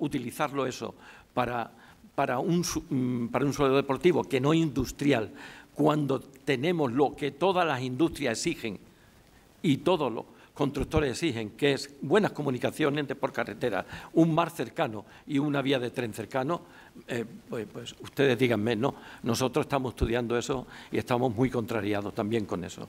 utilizarlo eso para, un, para un mm, suelo deportivo que no industrial, cuando tenemos lo que todas las industrias exigen y todos los constructores exigen, que es buenas comunicaciones por carretera, un mar cercano y una vía de tren cercano, eh, pues, pues, ustedes díganme, no, nosotros estamos estudiando eso y estamos muy contrariados también con eso.